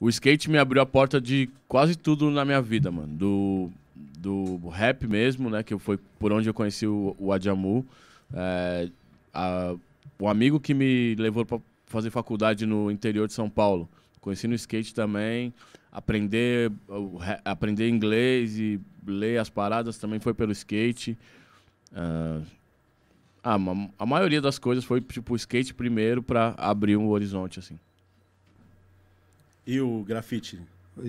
O skate me abriu a porta de quase tudo na minha vida, mano. Do, do rap mesmo, né? Que foi por onde eu conheci o, o Adjamu. É, a, o amigo que me levou para fazer faculdade no interior de São Paulo. Conheci no skate também. Aprender, aprender inglês e ler as paradas também foi pelo skate. Uh, a maioria das coisas foi tipo skate primeiro para abrir um horizonte assim. E o grafite?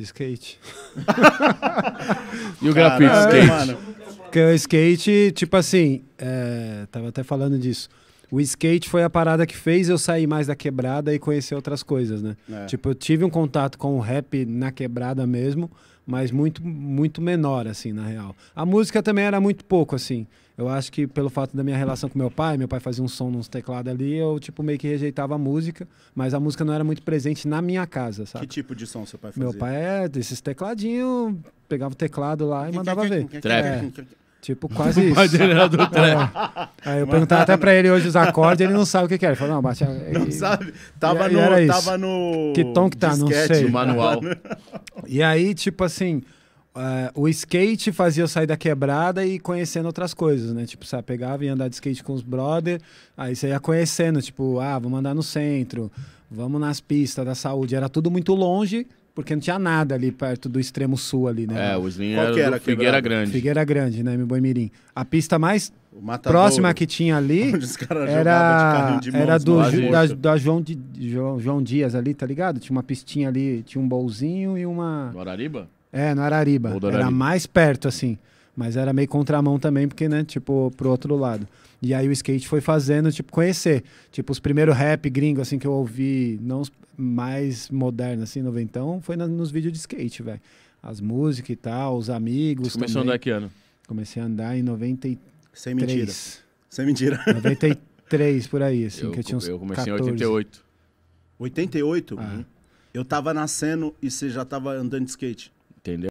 Skate. e o grafite, skate? Porque o skate, tipo assim, é, tava até falando disso. O skate foi a parada que fez eu sair mais da quebrada e conhecer outras coisas, né? É. Tipo, eu tive um contato com o rap na quebrada mesmo, mas muito, muito menor, assim, na real. A música também era muito pouco, assim. Eu acho que pelo fato da minha relação com meu pai, meu pai fazia um som nos teclados ali, eu, tipo, meio que rejeitava a música, mas a música não era muito presente na minha casa, sabe? Que tipo de som seu pai fazia? Meu pai é desses tecladinhos, pegava o teclado lá e mandava ver. Trap. É. Tipo, quase isso. É. Aí eu Mano, perguntava até pra né? ele hoje os acordes, ele não sabe o que, que é. Ele falou, não, bate. Não é, é, e, sabe. Tava, e, no, era isso. tava no. Que tom que tá? Disquete, não sei. Né? manual. E aí, tipo assim. Uh, o skate fazia eu sair da quebrada e conhecendo outras coisas, né? Tipo, você pegava e ia andar de skate com os brother, aí você ia conhecendo, tipo, ah, vamos andar no centro, vamos nas pistas da saúde. Era tudo muito longe, porque não tinha nada ali perto do extremo sul ali, né? É, o Slim Qual era, que era Figueira quebrado? Grande. Figueira Grande, né, Mboi Mirim. A pista mais próxima que tinha ali era, era do, da, da João, de, João, João, Dias ali, tá ligado? Tinha uma pistinha ali, tinha um bolzinho e uma... No Arariba? É, no Arariba. Arariba. Era mais perto, assim. Mas era meio contramão também, porque, né, tipo, pro outro lado. E aí o skate foi fazendo, tipo, conhecer. Tipo, os primeiros rap gringo, assim, que eu ouvi, não mais modernos, assim, noventão, foi na, nos vídeos de skate, velho. As músicas e tal, os amigos. Você começou a andar que ano? Comecei a andar em 93. Sem mentira. Sem mentira. 93, por aí, assim, eu, que eu tinha uns Eu comecei 14. em 88. 88? Ah. Uhum. Eu tava nascendo e você já tava andando de skate. Entendeu?